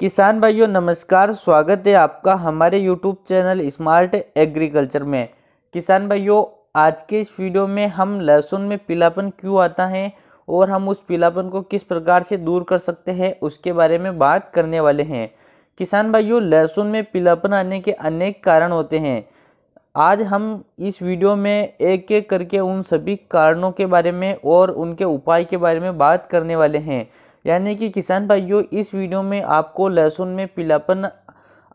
किसान भाइयों नमस्कार स्वागत है आपका हमारे यूट्यूब चैनल स्मार्ट एग्रीकल्चर में किसान भाइयों आज के इस वीडियो में हम लहसुन में पीलापन क्यों आता है और हम उस पीलापन को किस प्रकार से दूर कर सकते हैं उसके बारे में बात करने वाले हैं किसान भाइयों लहसुन में पीलापन आने के अनेक कारण होते हैं आज हम इस वीडियो में एक एक करके उन सभी कारणों के बारे में और उनके उपाय के बारे में बात करने वाले हैं यानी कि किसान भाइयों इस वीडियो में आपको लहसुन में पीलापन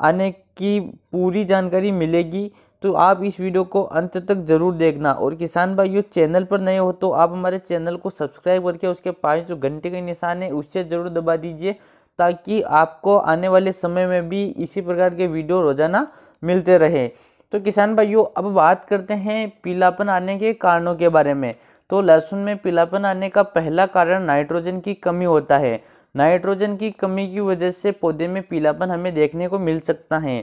आने की पूरी जानकारी मिलेगी तो आप इस वीडियो को अंत तक ज़रूर देखना और किसान भाइयों चैनल पर नए हो तो आप हमारे चैनल को सब्सक्राइब करके उसके पाँच जो घंटे के निशान है उससे ज़रूर दबा दीजिए ताकि आपको आने वाले समय में भी इसी प्रकार के वीडियो रोज़ाना मिलते रहे तो किसान भाइयों अब बात करते हैं पीलापन आने के कारणों के बारे में तो लहसुन में पीलापन आने का पहला कारण नाइट्रोजन की कमी होता है नाइट्रोजन की कमी की वजह से पौधे में पीलापन हमें देखने को मिल सकता है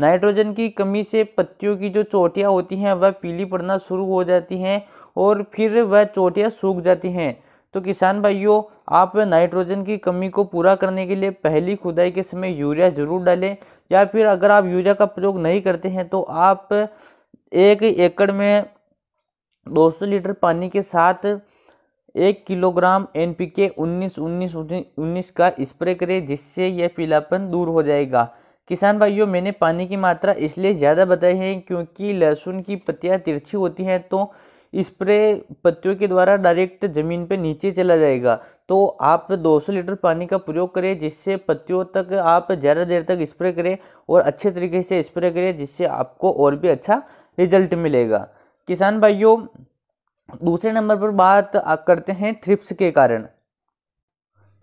नाइट्रोजन की कमी से पत्तियों की जो चोटियाँ होती हैं वह पीली पड़ना शुरू हो जाती हैं और फिर वह चोटियाँ सूख जाती हैं तो किसान भाइयों आप नाइट्रोजन की कमी को पूरा करने के लिए पहली खुदाई के समय यूरिया ज़रूर डालें या फिर अगर आप यूरिया का प्रयोग नहीं करते हैं तो आप एक एकड़ में 200 लीटर पानी के साथ एक किलोग्राम एन पी के उन्नीस उन्नीस उन्नीस का स्प्रे करें जिससे यह पीलापन दूर हो जाएगा किसान भाइयों मैंने पानी की मात्रा इसलिए ज़्यादा बताई है क्योंकि लहसुन की पत्तियाँ तिरछी होती हैं तो स्प्रे पत्तियों के द्वारा डायरेक्ट ज़मीन पर नीचे चला जाएगा तो आप 200 लीटर पानी का प्रयोग करें जिससे पत्तियों तक आप ज़्यादा देर तक स्प्रे करें और अच्छे तरीके से स्प्रे करें जिससे आपको और भी अच्छा रिजल्ट मिलेगा किसान भाइयों दूसरे नंबर पर बात करते हैं थ्रिप्स के कारण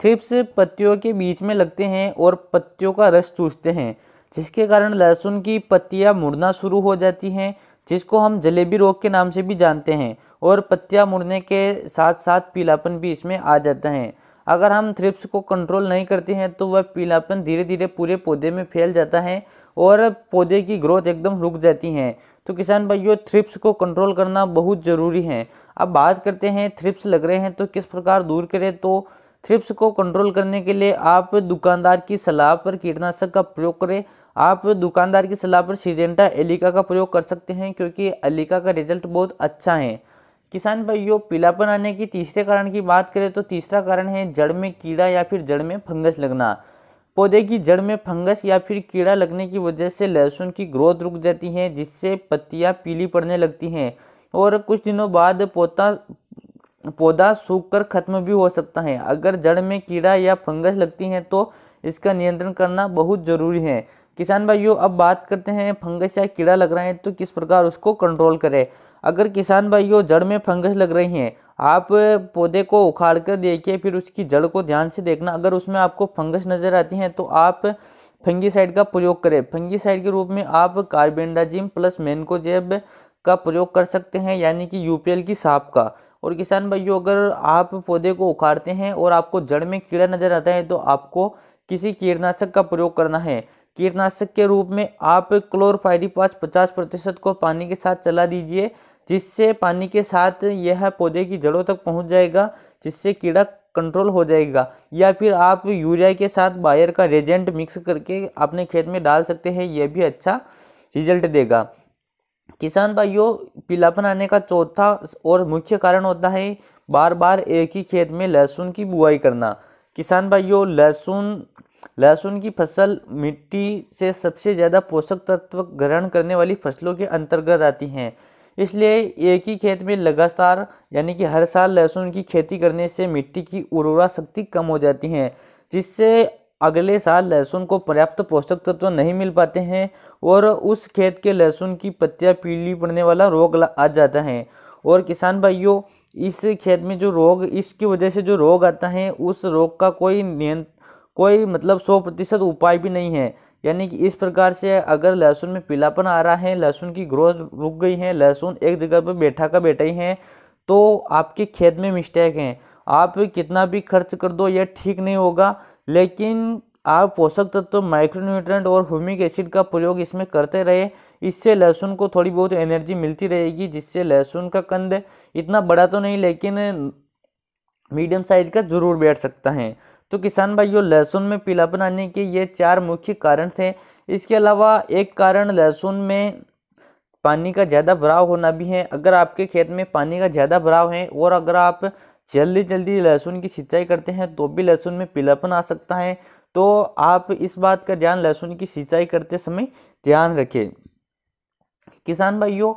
थ्रिप्स पत्तियों के बीच में लगते हैं और पत्तियों का रस चूसते हैं जिसके कारण लहसुन की पत्तियां मुड़ना शुरू हो जाती हैं जिसको हम जलेबी रोग के नाम से भी जानते हैं और पत्तियां मुड़ने के साथ साथ पीलापन भी इसमें आ जाता है अगर हम थ्रिप्स को कंट्रोल नहीं करते हैं तो वह पीलापन धीरे धीरे पूरे पौधे में फैल जाता है और पौधे की ग्रोथ एकदम रुक जाती है तो किसान भाइयों थ्रिप्स को कंट्रोल करना बहुत ज़रूरी है अब बात करते हैं थ्रिप्स लग रहे हैं तो किस प्रकार दूर करें तो थ्रिप्स को कंट्रोल करने के लिए आप दुकानदार की सलाह पर कीटनाशक का प्रयोग करें आप दुकानदार की सलाह पर सीजेंटा एलिका का प्रयोग कर सकते हैं क्योंकि एलिका का रिजल्ट बहुत अच्छा है किसान भाइयों पीलापन आने की तीसरे कारण की बात करें तो तीसरा कारण है जड़ में कीड़ा या फिर जड़ में फंगस लगना पौधे की जड़ में फंगस या फिर कीड़ा लगने की वजह से लहसुन की ग्रोथ रुक जाती है जिससे पत्तियां पीली पड़ने लगती हैं और कुछ दिनों बाद पौधा पौधा सूख कर खत्म भी हो सकता है अगर जड़ में कीड़ा या फंगस लगती है तो इसका नियंत्रण करना बहुत ज़रूरी है किसान भाइयों अब बात करते हैं फंगस या कीड़ा लग रहा है तो किस प्रकार उसको कंट्रोल करें अगर किसान भाइयों जड़ में फंगस लग रही हैं आप पौधे को उखाड़ कर देखिए फिर उसकी जड़ को ध्यान से देखना अगर उसमें आपको फंगस नज़र आती है तो आप फंगीसाइड का प्रयोग करें फंगीसाइड के रूप में आप कार्बेंडाजिम प्लस मैनकोजेब का प्रयोग कर सकते हैं यानी कि यू की सांप का और किसान भाइयों अगर आप पौधे को उखाड़ते हैं और आपको जड़ में कीड़ा नज़र आता है तो आपको किसी कीटनाशक का प्रयोग करना है कीटनाशक के रूप में आप पास पचास प्रतिशत को पानी के साथ चला दीजिए जिससे पानी के साथ यह पौधे की जड़ों तक पहुंच जाएगा जिससे कीड़ा कंट्रोल हो जाएगा या फिर आप यूरिया के साथ बायर का रेजेंट मिक्स करके अपने खेत में डाल सकते हैं यह भी अच्छा रिजल्ट देगा किसान भाइयों पीलापन आने का चौथा और मुख्य कारण होता है बार बार एक ही खेत में लहसुन की बुआई करना किसान भाइयों लहसुन लहसुन की फसल मिट्टी से सबसे ज़्यादा पोषक तत्व ग्रहण करने वाली फसलों के अंतर्गत आती हैं इसलिए एक ही खेत में लगातार यानी कि हर साल लहसुन की खेती करने से मिट्टी की उर्वरा शक्ति कम हो जाती है जिससे अगले साल लहसुन को पर्याप्त पोषक तत्व नहीं मिल पाते हैं और उस खेत के लहसुन की पत्तियाँ पीली पड़ने वाला रोग आ जाता है और किसान भाइयों इस खेत में जो रोग इसकी वजह से जो रोग आता है उस रोग का कोई नियंत्रण कोई मतलब सौ प्रतिशत उपाय भी नहीं है यानी कि इस प्रकार से अगर लहसुन में पीलापन आ रहा है लहसुन की ग्रोथ रुक गई है लहसुन एक जगह पर बैठा का बैठा ही है तो आपके खेत में मिस्टेक हैं आप कितना भी खर्च कर दो यह ठीक नहीं होगा लेकिन आप पोषक तत्व माइक्रोन्यूट्रेंट और ह्यूमिक एसिड का प्रयोग इसमें करते रहे इससे लहसुन को थोड़ी बहुत एनर्जी मिलती रहेगी जिससे लहसुन का कंद इतना बड़ा तो नहीं लेकिन मीडियम साइज का जरूर बैठ सकता है तो किसान भाइयों लहसुन में पीलापन आने के ये चार मुख्य कारण थे इसके अलावा एक कारण लहसुन में पानी का ज़्यादा भराव होना भी है अगर आपके खेत में पानी का ज़्यादा भराव है और अगर आप जल्दी जल्दी लहसुन की सिंचाई करते हैं तो भी लहसुन में पीलापन आ सकता है तो आप इस बात का ध्यान लहसुन की सिंचाई करते समय ध्यान रखें किसान भाइयों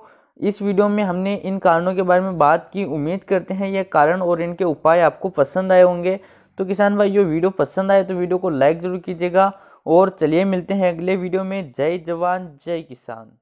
इस वीडियो में हमने इन कारणों के बारे में बात की उम्मीद करते हैं यह कारण और इनके उपाय आपको पसंद आए होंगे तो किसान भाई ये वीडियो पसंद आए तो वीडियो को लाइक ज़रूर कीजिएगा और चलिए मिलते हैं अगले वीडियो में जय जवान जय किसान